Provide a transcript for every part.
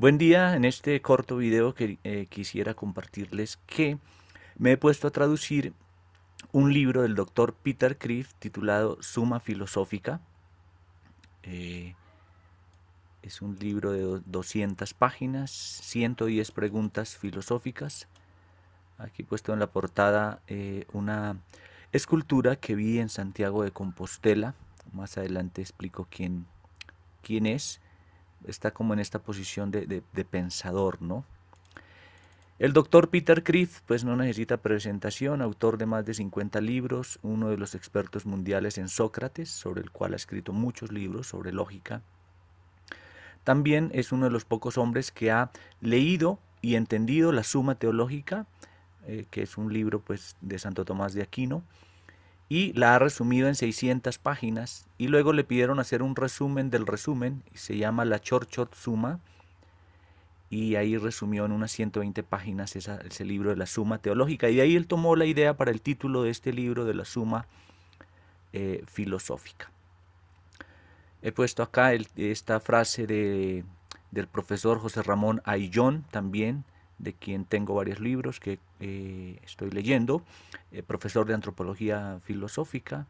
Buen día, en este corto video que eh, quisiera compartirles que me he puesto a traducir un libro del doctor Peter Criff titulado Suma Filosófica. Eh, es un libro de 200 páginas, 110 preguntas filosóficas. Aquí he puesto en la portada eh, una escultura que vi en Santiago de Compostela. Más adelante explico quién, quién es está como en esta posición de, pensador, ¿no? El doctor Peter Criff pues no necesita presentación, autor de más de 50 libros, uno de los expertos mundiales en Sócrates, sobre el cual ha escrito muchos libros sobre lógica. También es uno de los pocos hombres que ha leído y entendido la Suma Teológica, eh, que es un libro pues, de Santo Tomás de Aquino, y la ha resumido en 600 páginas y luego le pidieron hacer un resumen del resumen y se llama La Chorchot Suma y ahí resumió en unas 120 páginas ese libro de la Suma Teológica y de ahí él tomó la idea para el título de este libro de la Suma eh, Filosófica. He puesto acá esta frase del profesor José Ramón Ayllón también de quien tengo varios libros que eh, estoy leyendo, eh, profesor de antropología filosófica.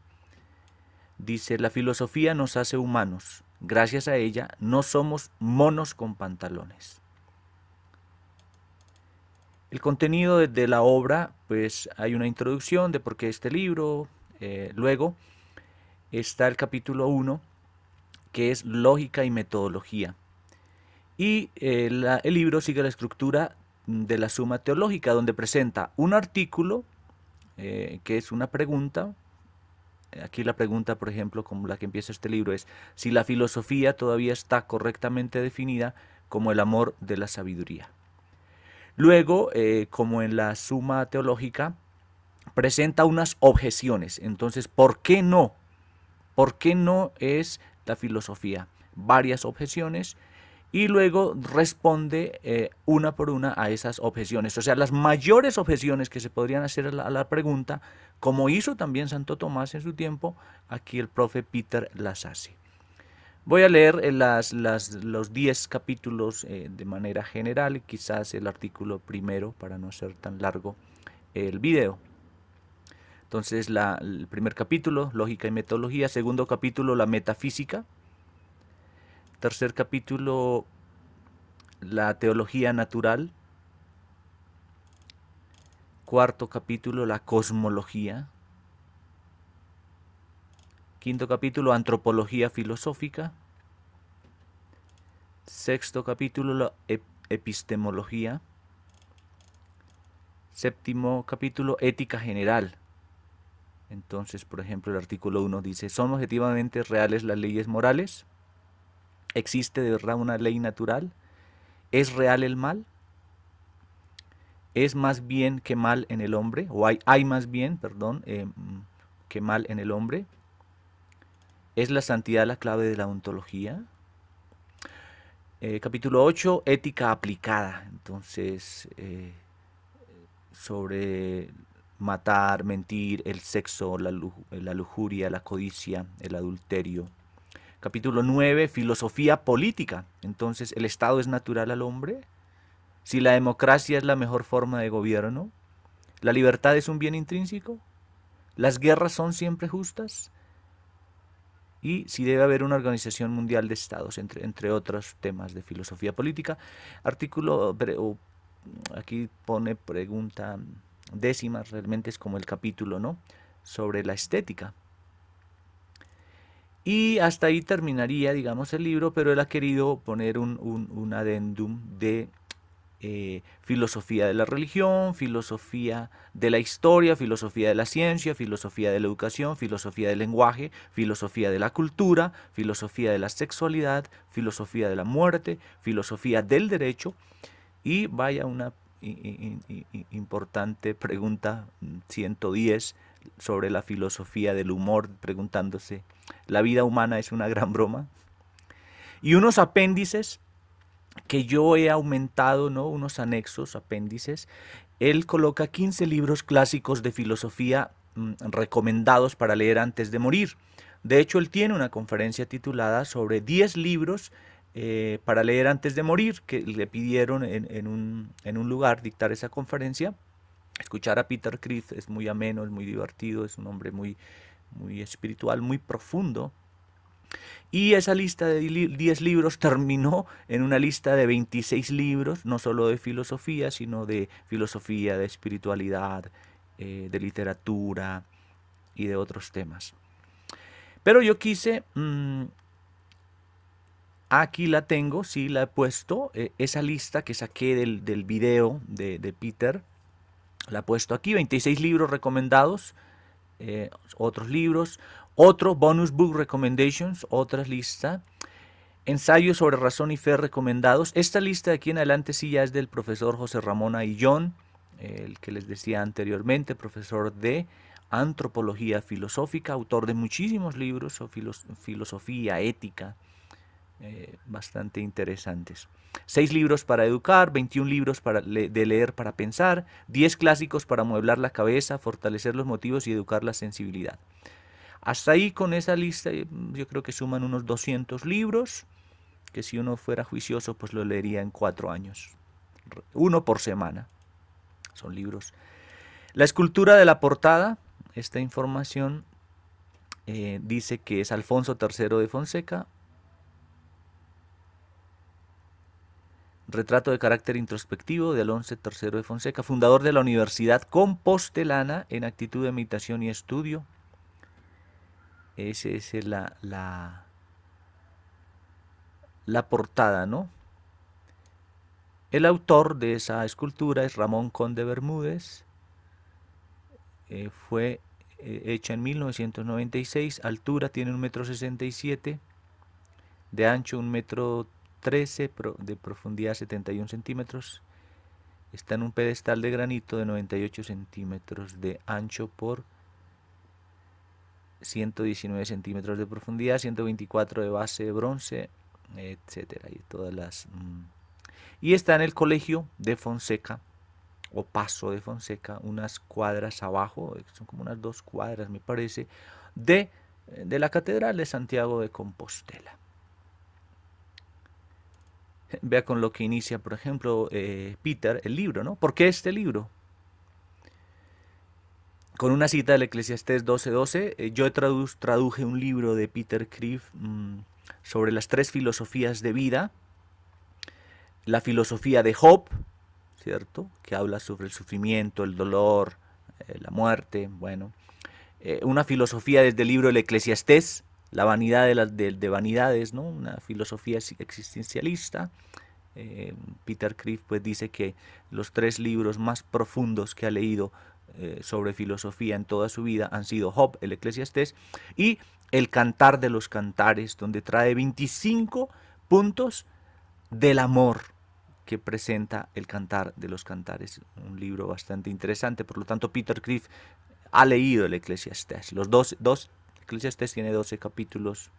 Dice, la filosofía nos hace humanos. Gracias a ella no somos monos con pantalones. El contenido de la obra, pues hay una introducción de por qué este libro. Eh, luego está el capítulo 1, que es lógica y metodología. Y el libro sigue la estructura de la Suma Teológica, donde presenta un artículo eh, que es una pregunta. Aquí la pregunta, por ejemplo, como la que empieza este libro, es si la filosofía todavía está correctamente definida como el amor de la sabiduría. Luego, eh, como en la Suma Teológica, presenta unas objeciones. Entonces, ¿por qué no? ¿Por qué no es la filosofía? Varias objeciones y luego responde eh, una por una a esas objeciones. O sea, las mayores objeciones que se podrían hacer a la, pregunta, como hizo también Santo Tomás en su tiempo, aquí el profe Peter las hace. Voy a leer eh, las, los 10 capítulos eh, de manera general, quizás el artículo primero para no ser tan largo el video. Entonces, el primer capítulo, lógica y metodología. Segundo capítulo, la metafísica. Tercer capítulo, la teología natural. Cuarto capítulo, la cosmología. Quinto capítulo, antropología filosófica. Sexto capítulo, la epistemología. Séptimo capítulo, ética general. Entonces, por ejemplo, el artículo 1 dice, ¿son objetivamente reales las leyes morales? ¿Existe de verdad una ley natural? ¿Es real el mal? ¿Es más bien que mal en el hombre? ¿O hay, más bien, perdón, em, que mal en el hombre? ¿Es la santidad la clave de la ontología? Eh, capítulo 8, ética aplicada. Entonces, eh, sobre matar, mentir, el sexo, la lujuria, la codicia, el adulterio, Capítulo 9, filosofía política. Entonces, ¿el Estado es natural al hombre? Si la democracia es la mejor forma de gobierno, ¿la libertad es un bien intrínseco? ¿Las guerras son siempre justas? y si debe haber una organización mundial de estados, entre, otros temas de filosofía política. Artículo, aquí pone pregunta décima, realmente es como el capítulo, ¿no? Sobre la estética. Y hasta ahí terminaría, digamos, el libro, pero él ha querido poner un, un, adendum de eh, filosofía de la religión, filosofía de la historia, filosofía de la ciencia, filosofía de la educación, filosofía del lenguaje, filosofía de la cultura, filosofía de la sexualidad, filosofía de la muerte, filosofía del derecho. Y vaya una importante pregunta 110 sobre la filosofía del humor, preguntándose, ¿la vida humana es una gran broma? Y unos apéndices que yo he aumentado, ¿no? Unos anexos, apéndices. Él coloca 15 libros clásicos de filosofía mm, recomendados para leer antes de morir. De hecho, él tiene una conferencia titulada sobre 10 libros eh, para leer antes de morir, que le pidieron en un lugar dictar esa conferencia. Escuchar a Peter Criss es muy ameno, es muy divertido, es un hombre muy, muy espiritual, muy profundo. Y esa lista de 10 libros terminó en una lista de 26 libros, no solo de filosofía, sino de filosofía, de espiritualidad, eh, de literatura y de otros temas. Pero yo quise, mm, aquí la tengo, sí la he puesto, eh, esa lista que saqué del, del video de, de Peter la he puesto aquí, 26 libros recomendados, eh, otros libros, otro bonus book recommendations, otra lista, ensayos sobre razón y fe recomendados. Esta lista de aquí en adelante sí ya es del profesor José Ramón Aillón, el que les decía anteriormente, profesor de antropología filosófica, autor de muchísimos libros, o filosofía, ética, eh, bastante interesantes. Seis libros para educar, 21 libros para de leer para pensar, 10 clásicos para mueblar la cabeza, fortalecer los motivos y educar la sensibilidad. Hasta ahí con esa lista eh, yo creo que suman unos 200 libros, que si uno fuera juicioso pues lo leería en cuatro años, uno por semana. Son libros. La escultura de la portada, esta información eh, dice que es Alfonso III de Fonseca, retrato de carácter introspectivo de Alonso III de Fonseca, fundador de la Universidad Compostelana en actitud de meditación y estudio. Esa es la, la, portada, ¿no? El autor de esa escultura es Ramón Conde Bermúdez. Eh, fue eh, hecha en 1996, altura tiene un metro sesenta de ancho un metro 13 de profundidad 71 centímetros. Está en un pedestal de granito de 98 centímetros de ancho por 119 centímetros de profundidad, 124 de base de bronce, etcétera y todas las mm. y está en el colegio de Fonseca o Paso de Fonseca unas cuadras abajo eh, son como unas dos cuadras me parece de la catedral de Santiago de Compostela Vea con lo que inicia, por ejemplo, eh, Peter el libro, ¿no? ¿Por qué este libro? Con una cita del Eclesiastés 12:12, eh, yo traduje un libro de Peter Criff mm, sobre las tres filosofías de vida. La filosofía de Job, ¿cierto? Que habla sobre el sufrimiento, el dolor, eh, la muerte, bueno. una filosofía desde el libro del Eclesiastés, la vanidad de, las de, vanidades, ¿no? una filosofía existencialista. Eh, Peter Crift pues, dice que los tres libros más profundos que ha leído eh, sobre filosofía en toda su vida han sido Job, el Eclesiastés y el Cantar de los Cantares, donde trae 25 puntos del amor que presenta el Cantar de los Cantares, un libro bastante interesante. Por lo tanto, Peter Crift ha leído el Eclesiastés, los dos, dos Eclesiastes tiene 12 capítulos.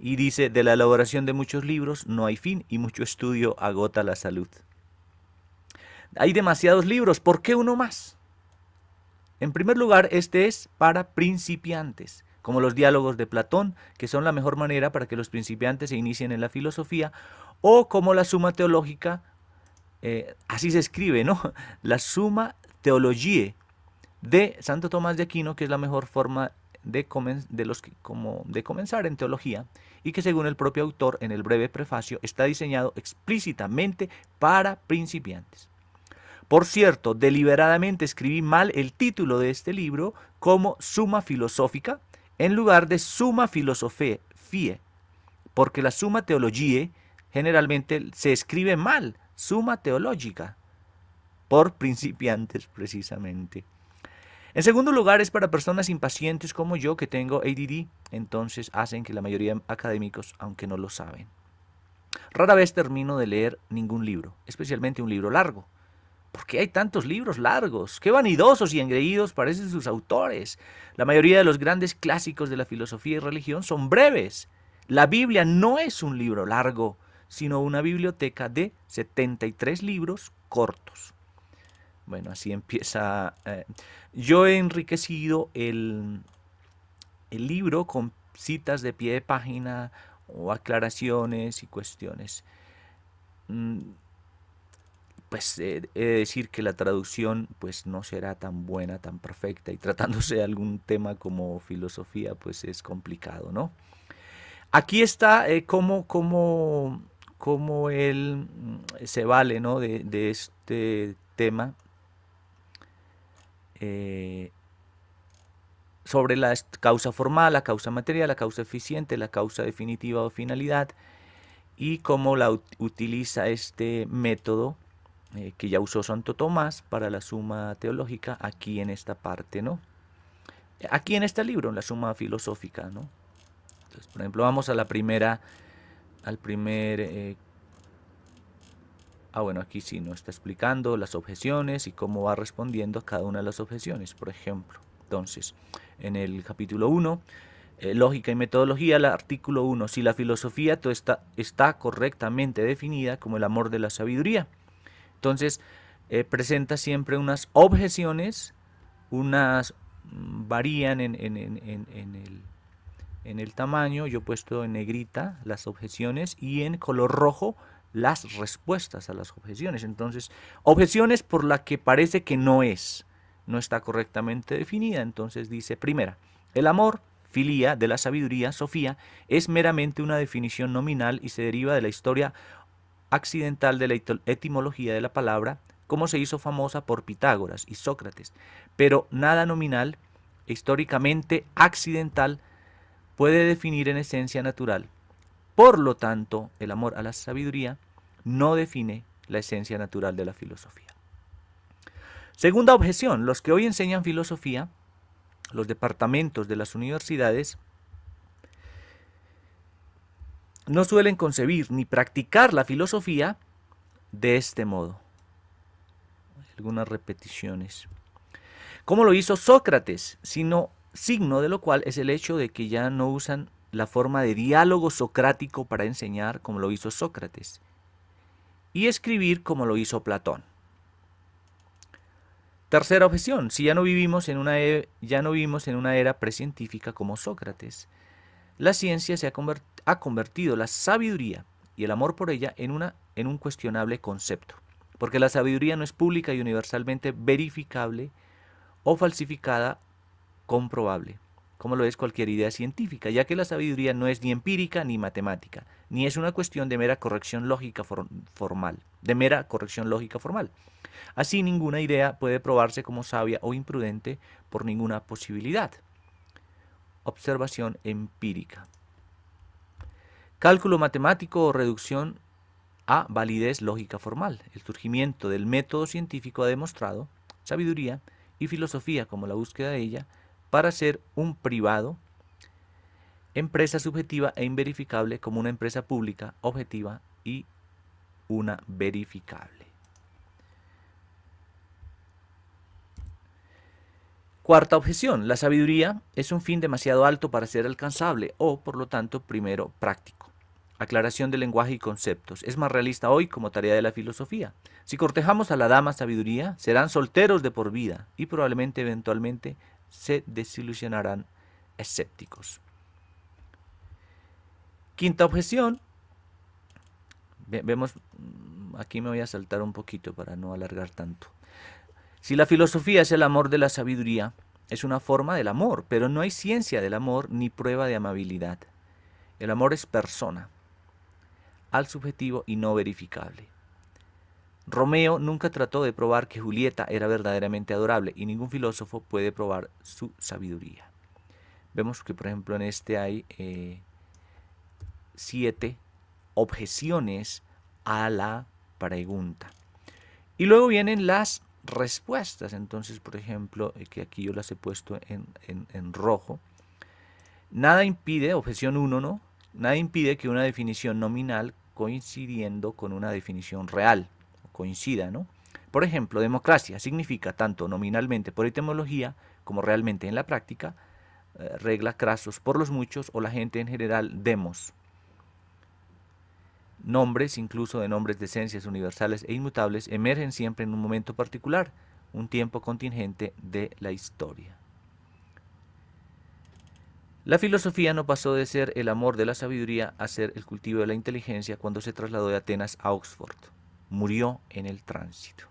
Y dice, de la elaboración de muchos libros no hay fin y mucho estudio agota la salud. Hay demasiados libros, ¿por qué uno más? En primer lugar, este es para principiantes, como los diálogos de Platón, que son la mejor manera para que los principiantes se inicien en la filosofía, o como la suma teológica, eh, así se escribe, ¿no? La suma teologie de Santo Tomás de Aquino, que es la mejor forma de, comenzar en teología y que según el propio autor en el breve prefacio está diseñado explícitamente para principiantes. Por cierto, deliberadamente escribí mal el título de este libro como Suma Filosófica en lugar de Suma Filosofie, porque la Suma Teologie generalmente se escribe mal, Suma Teológica, por principiantes precisamente. En segundo lugar, es para personas impacientes como yo que tengo ADD, entonces hacen que la mayoría de académicos, aunque no lo saben. Rara vez termino de leer ningún libro, especialmente un libro largo. ¿Por qué hay tantos libros largos? Qué vanidosos y engreídos parecen sus autores. La mayoría de los grandes clásicos de la filosofía y religión son breves. La Biblia no es un libro largo, sino una biblioteca de 73 libros cortos. Bueno, así empieza. Eh, yo he enriquecido el, el libro con citas de pie de página o aclaraciones y cuestiones. Mm, pues he de decir que la traducción pues no será tan buena, tan perfecta y tratándose de algún tema como filosofía pues es complicado, ¿no? Aquí está eh, cómo, cómo, él mm, se vale de, de este tema eh, sobre la causa formal, la causa material, la causa eficiente, la causa definitiva o finalidad y cómo la utiliza este método eh, que ya usó Santo Tomás para la suma teológica aquí en esta parte, ¿no? Aquí en este libro, en la suma filosófica, ¿no? Entonces, por ejemplo, vamos a la primera, al primer eh, ah bueno, aquí sí nos está explicando las objeciones y cómo va respondiendo a cada una de las objeciones, por ejemplo. Entonces, en el capítulo 1, eh, lógica y metodología, el artículo 1, si la filosofía está, correctamente definida como el amor de la sabiduría. Entonces, eh, presenta siempre unas objeciones, unas mm, varían en, el en el tamaño, yo he puesto en negrita las objeciones y en color rojo las respuestas a las objeciones. Entonces, objeciones por la que parece que no es, no está correctamente definida. Entonces dice, primera, el amor, filía, de la sabiduría, sofía, es meramente una definición nominal y se deriva de la historia accidental de la etimología de la palabra, como se hizo famosa por Pitágoras y Sócrates, pero nada nominal, históricamente accidental, puede definir en esencia natural por lo tanto, el amor a la sabiduría no define la esencia natural de la filosofía. Segunda objeción, los que hoy enseñan filosofía, los departamentos de las universidades, no suelen concebir ni practicar la filosofía de este modo. Algunas repeticiones. ¿Cómo lo hizo Sócrates, sino signo de lo cual es el hecho de que ya no usan la forma de diálogo socrático para enseñar como lo hizo Sócrates y escribir como lo hizo Platón. Tercera objeción, si ya no vivimos en una, e, ya no en una era precientífica como Sócrates, la ciencia se ha, convertido la sabiduría y el amor por ella en, una, en un cuestionable concepto, porque la sabiduría no es pública y universalmente verificable o falsificada comprobable como lo es cualquier idea científica, ya que la sabiduría no es ni empírica ni matemática, ni es una cuestión de mera corrección lógica formal, de mera corrección lógica formal. Así ninguna idea puede probarse como sabia o imprudente por ninguna posibilidad. Observación empírica. Cálculo matemático o reducción a validez lógica formal. El surgimiento del método científico ha demostrado sabiduría y filosofía como la búsqueda de ella para ser un privado, empresa subjetiva e inverificable como una empresa pública, objetiva y una verificable. Cuarta objeción, la sabiduría es un fin demasiado alto para ser alcanzable o, por lo tanto, primero práctico. Aclaración de lenguaje y conceptos. Es más realista hoy como tarea de la filosofía. Si cortejamos a la dama sabiduría, serán solteros de por vida y probablemente eventualmente se desilusionarán escépticos. Quinta objeción. Vemos, mm, aquí me voy a saltar un poquito para no alargar tanto. Si la filosofía es el amor de la sabiduría, es una forma del amor, pero no hay ciencia del amor ni prueba de amabilidad. El amor es persona, al subjetivo y no verificable. Romeo nunca trató de probar que Julieta era verdaderamente adorable y ningún filósofo puede probar su sabiduría. Vemos que, por ejemplo, en este hay eh, siete objeciones a la pregunta. Y luego vienen las respuestas. Entonces, por ejemplo, eh, que aquí yo las he puesto en, rojo. Nada impide, objeción 1, ¿no? Nada impide que una definición nominal coincidiendo con una definición real coincida, ¿no? Por ejemplo, democracia significa tanto nominalmente por etimología como realmente en la práctica, eh, regla crasos por los muchos o la gente en general, demos. Nombres, incluso de nombres de esencias universales e inmutables, emergen siempre en un momento particular, un tiempo contingente de la historia. La filosofía no pasó de ser el amor de la sabiduría a ser el cultivo de la inteligencia cuando se trasladó de Atenas a Oxford murió en el tránsito.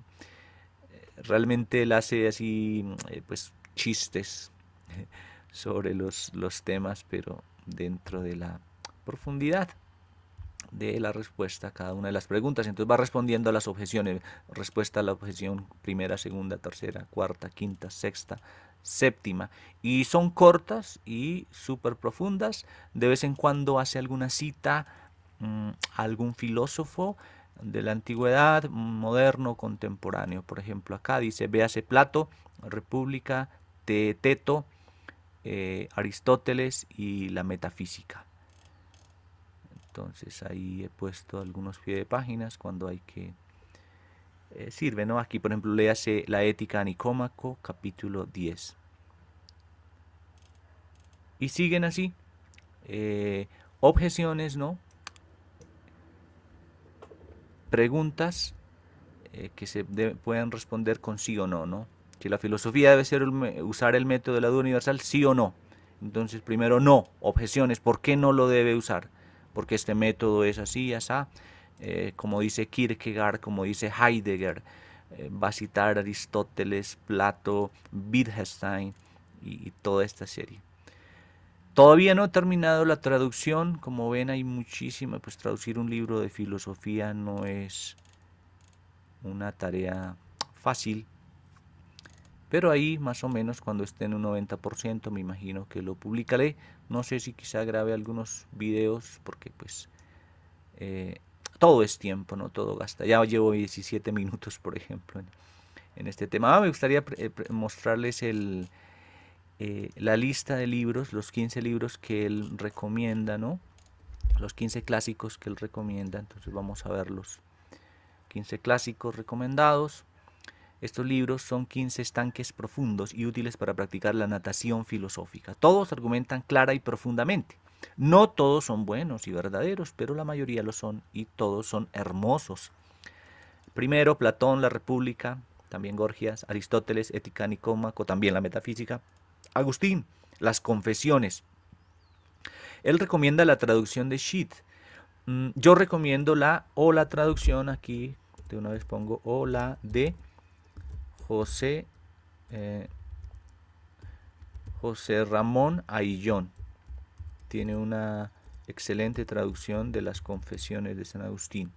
Eh, realmente él hace así, eh, pues, chistes sobre los, los temas, pero dentro de la profundidad de la respuesta a cada una de las preguntas. Entonces va respondiendo a las objeciones. Respuesta a la objeción primera, segunda, tercera, cuarta, quinta, sexta, séptima. Y son cortas y súper profundas. De vez en cuando hace alguna cita mm, a algún filósofo de la antigüedad, moderno, contemporáneo. Por ejemplo, acá dice, véase Plato, República, Teto, eh, Aristóteles y la metafísica. Entonces ahí he puesto algunos pie de páginas cuando hay que... Eh, sirve, ¿no? Aquí, por ejemplo, léase La ética a Nicómaco, capítulo 10. Y siguen así. Eh, objeciones, ¿no? preguntas eh, que se pueden responder con sí o no, ¿no? Si la filosofía debe ser usar el método de la duda universal, sí o no. Entonces, primero no, objeciones, ¿por qué no lo debe usar? Porque este método es así, asá, eh, como dice Kierkegaard, como dice Heidegger, eh, va a citar Aristóteles, Plato, Wittgenstein y toda esta serie. Todavía no he terminado la traducción, como ven hay muchísima, pues traducir un libro de filosofía no es una tarea fácil, pero ahí más o menos cuando esté en un 90% me imagino que lo publicaré, no sé si quizá grabe algunos videos porque pues eh, todo es tiempo, no todo gasta, ya llevo 17 minutos por ejemplo en, este tema, ah, me gustaría eh, mostrarles el eh, la lista de libros, los 15 libros que él recomienda, Los 15 clásicos que él recomienda, entonces vamos a ver los 15 clásicos recomendados. Estos libros son 15 estanques profundos y útiles para practicar la natación filosófica. Todos argumentan clara y profundamente. No todos son buenos y verdaderos, pero la mayoría lo son y todos son hermosos. Primero, Platón, la República, también Gorgias, Aristóteles, Ética Nicómaco, también la Metafísica, Agustín, las confesiones. Él recomienda la traducción de Sheet. Mm, yo recomiendo la o la traducción aquí, de una vez pongo o la de José, eh, José Ramón Aillón. Tiene una excelente traducción de las confesiones de San Agustín.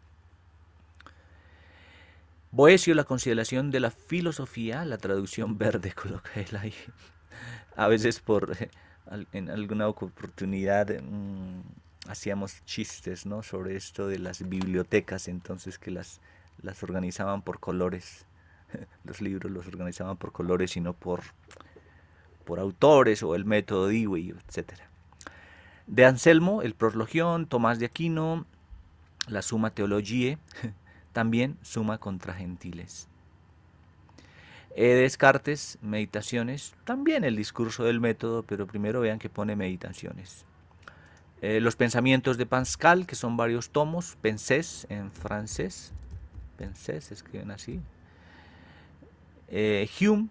Boesio, la consideración de la filosofía, la traducción verde, coloca él ahí a veces por en alguna oportunidad mm, hacíamos chistes sobre esto de las bibliotecas, entonces que las, las organizaban por colores, los libros los organizaban por colores y no por, por autores o el método Dewey, etc. De Anselmo, el Proslogión, Tomás de Aquino, la Suma teologie, también Suma contra Gentiles. Eh, Descartes, meditaciones, también el discurso del método, pero primero vean que pone meditaciones. Eh, los pensamientos de Pascal, que son varios tomos, Pensés en francés, Pensés, escriben así. Eh, Hume,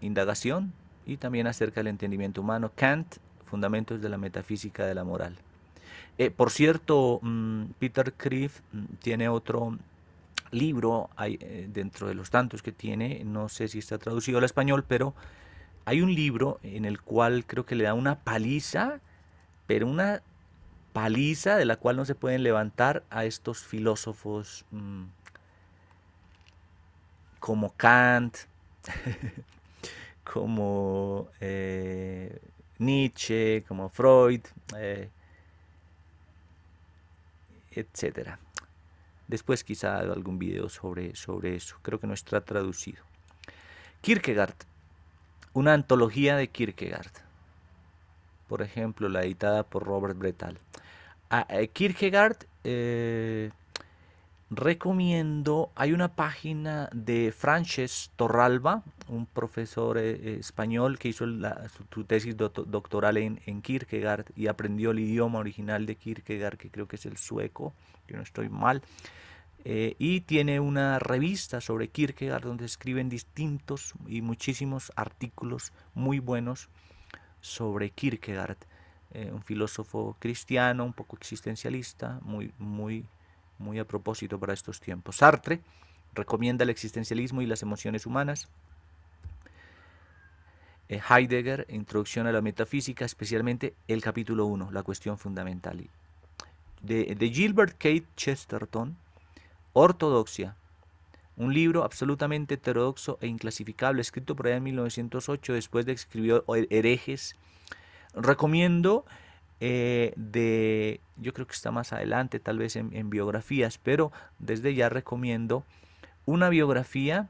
Indagación, y también acerca del entendimiento humano. Kant, Fundamentos de la Metafísica de la Moral. por cierto, mm, Peter Kreef mm, tiene otro libro, eh, dentro de los tantos que tiene, no sé si está traducido al español, pero hay un libro en el cual creo que le da una paliza, pero una paliza de la cual no se pueden levantar a estos filósofos mm, como Kant, como eh, Nietzsche, como Freud, eh, etcétera. Después quizá hago algún video sobre, sobre eso. Creo que no está traducido. Kierkegaard. Una antología de Kierkegaard. Por ejemplo, la editada por Robert Bretal. Ah, eh, Kierkegaard eh, recomiendo, hay una página de Frances Torralba, un profesor eh, eh, español que hizo su, tesis doctoral en, en, Kierkegaard y aprendió el idioma original de Kierkegaard, que creo que es el sueco, yo no estoy mal. Eh, y tiene una revista sobre Kierkegaard donde escriben distintos y muchísimos artículos muy buenos sobre Kierkegaard, un filósofo cristiano, un poco existencialista, muy, muy muy a propósito para estos tiempos. Sartre recomienda el existencialismo y las emociones humanas. Eh, Heidegger, Introducción a la Metafísica, especialmente el capítulo 1, la cuestión fundamental. De, Gilbert Kate Chesterton, Ortodoxia, un libro absolutamente heterodoxo e inclasificable, escrito por allá en 1908 después de escribir Herejes. Recomiendo eh, de, yo creo que está más adelante, tal vez en, biografías, pero desde ya recomiendo una biografía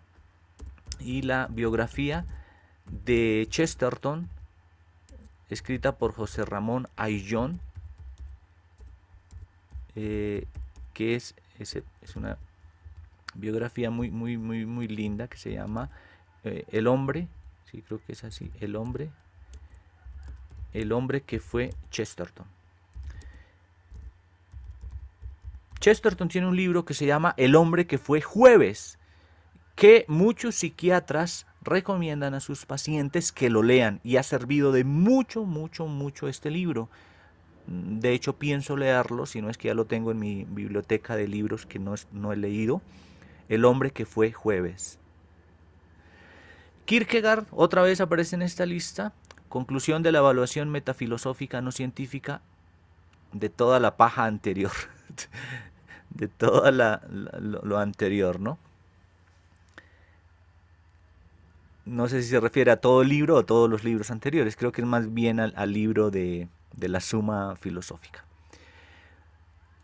y la biografía de Chesterton, escrita por José Ramón Ayllón, eh, que es, una biografía muy, muy, muy, muy linda que se llama eh, El hombre, sí creo que es así, El hombre, el hombre que fue Chesterton. Chesterton tiene un libro que se llama El hombre que fue jueves, que muchos psiquiatras recomiendan a sus pacientes que lo lean y ha servido de mucho, mucho, mucho este libro. De hecho, pienso leerlo, si no es que ya lo tengo en mi biblioteca de libros que no, no he leído. El hombre que fue jueves. Kierkegaard otra vez aparece en esta lista Conclusión de la evaluación metafilosófica no científica de toda la paja anterior, de todo lo anterior, ¿no? No sé si se refiere a todo el libro o todos los libros anteriores, creo que es más bien al, libro de, la suma filosófica.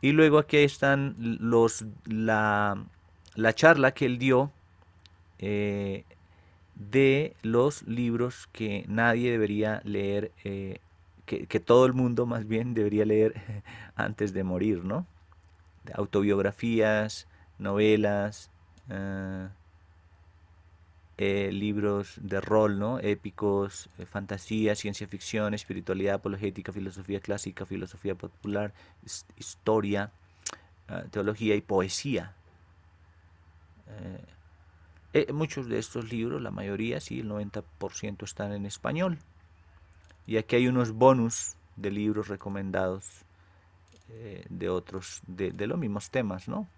Y luego aquí están los, la, charla que él dio eh, de los libros que nadie debería leer, eh, que, todo el mundo más bien debería leer antes de morir, ¿no? Autobiografías, novelas, ah, eh, libros de rol, ¿no? Épicos, eh, fantasía, ciencia ficción, espiritualidad, apologética, filosofía clásica, filosofía popular, historia, ah, teología y poesía. Eh, muchos de estos libros, la mayoría, sí, el 90% están en español. Y aquí hay unos bonus de libros recomendados eh, de otros, de, los mismos temas, ¿no?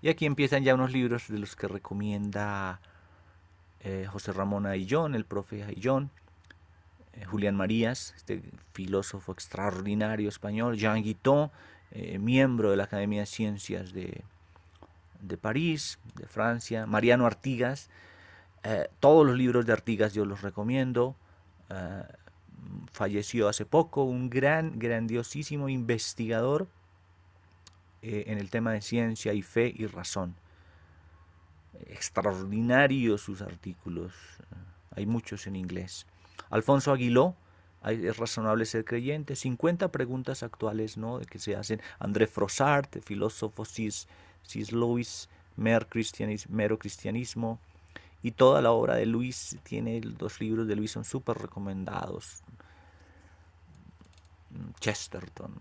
Y aquí empiezan ya unos libros de los que recomienda eh, José Ramón Aillón, el profe Aillón, Julián Marías, este filósofo extraordinario español, Jean Guitton, miembro de la Academia de Ciencias de, de París, de Francia, Mariano Artigas. Eh, todos los libros de Artigas yo los recomiendo. Eh, falleció hace poco, un gran, grandiosísimo investigador eh, en el tema de ciencia y fe y razón. Extraordinarios sus artículos, hay muchos en inglés. Alfonso Aguiló, es razonable ser creyente. 50 preguntas actuales ¿no? que se hacen. André Frossard, filósofo cis, si es mer mero cristianismo. Y toda la obra de Luis, tiene dos libros de Luis son súper recomendados. Chesterton,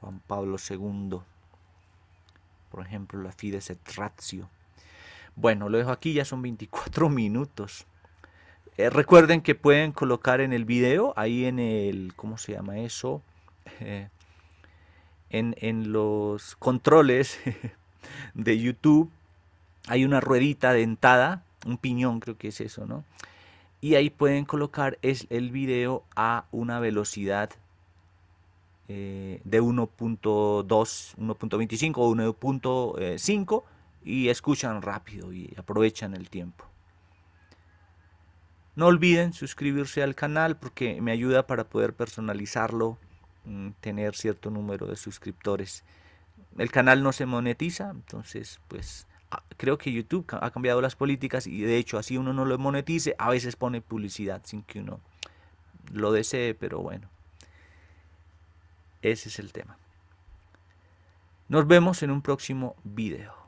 Juan Pablo II, por ejemplo, la Fide et tracio Bueno, lo dejo aquí, ya son 24 minutos. Eh, recuerden que pueden colocar en el video, ahí en el, ¿cómo se llama eso? Eh, en, en los controles eh, de YouTube, hay una ruedita dentada, un piñón creo que es eso, ¿no? Y ahí pueden colocar el video a una velocidad eh, de 1.2, 1.25 o 1.5 eh, y escuchan rápido y aprovechan el tiempo. No olviden suscribirse al canal porque me ayuda para poder personalizarlo, mm, tener cierto número de suscriptores el canal no se monetiza, entonces pues ah, creo que YouTube ha cambiado las políticas y de hecho así uno no lo monetice, a veces pone publicidad sin que uno lo desee, pero bueno, ese es el tema. Nos vemos en un próximo video.